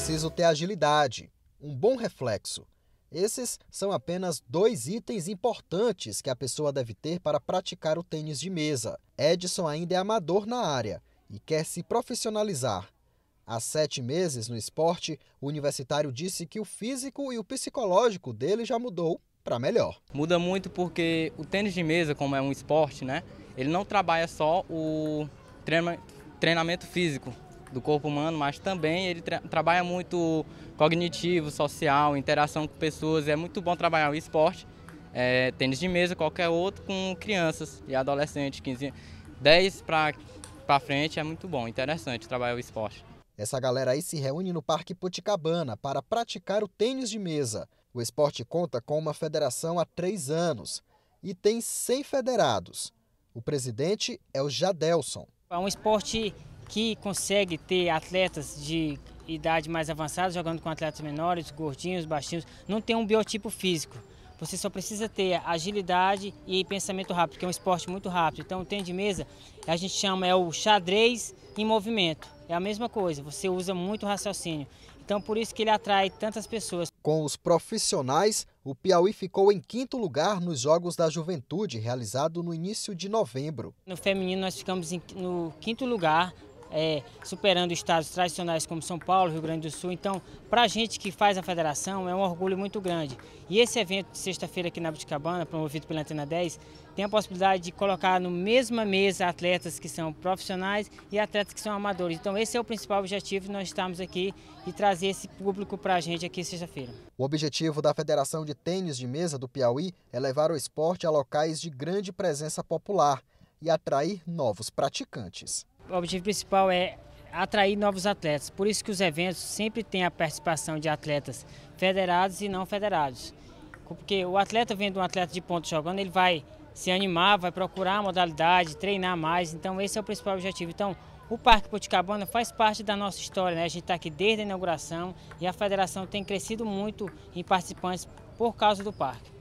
preciso ter agilidade, um bom reflexo. Esses são apenas dois itens importantes que a pessoa deve ter para praticar o tênis de mesa. Edson ainda é amador na área e quer se profissionalizar. Há sete meses no esporte, o universitário disse que o físico e o psicológico dele já mudou para melhor. Muda muito porque o tênis de mesa, como é um esporte, né? Ele não trabalha só o treinamento físico, do corpo humano, mas também ele tra trabalha muito cognitivo, social, interação com pessoas. É muito bom trabalhar o esporte, é, tênis de mesa, qualquer outro, com crianças e adolescentes, 15, 10 para frente. É muito bom, interessante trabalhar o esporte. Essa galera aí se reúne no Parque Puticabana para praticar o tênis de mesa. O esporte conta com uma federação há três anos e tem 100 federados. O presidente é o Jadelson. É um esporte que consegue ter atletas de idade mais avançada jogando com atletas menores, gordinhos, baixinhos, não tem um biotipo físico. Você só precisa ter agilidade e pensamento rápido, que é um esporte muito rápido. Então, o tênis de mesa, a gente chama é o xadrez em movimento. É a mesma coisa, você usa muito raciocínio. Então, por isso que ele atrai tantas pessoas. Com os profissionais, o Piauí ficou em quinto lugar nos Jogos da Juventude, realizado no início de novembro. No feminino, nós ficamos no quinto lugar, é, superando estados tradicionais como São Paulo, Rio Grande do Sul. Então, para a gente que faz a federação, é um orgulho muito grande. E esse evento de sexta-feira aqui na Buticabana, promovido pela Antena 10, tem a possibilidade de colocar no mesma mesa atletas que são profissionais e atletas que são amadores. Então, esse é o principal objetivo de nós estarmos aqui e trazer esse público para a gente aqui sexta-feira. O objetivo da Federação de Tênis de Mesa do Piauí é levar o esporte a locais de grande presença popular e atrair novos praticantes o objetivo principal é atrair novos atletas. Por isso que os eventos sempre têm a participação de atletas federados e não federados. Porque o atleta vendo um atleta de ponto jogando, ele vai se animar, vai procurar a modalidade, treinar mais. Então esse é o principal objetivo. Então o Parque Puticabana faz parte da nossa história, né? A gente está aqui desde a inauguração e a federação tem crescido muito em participantes por causa do parque.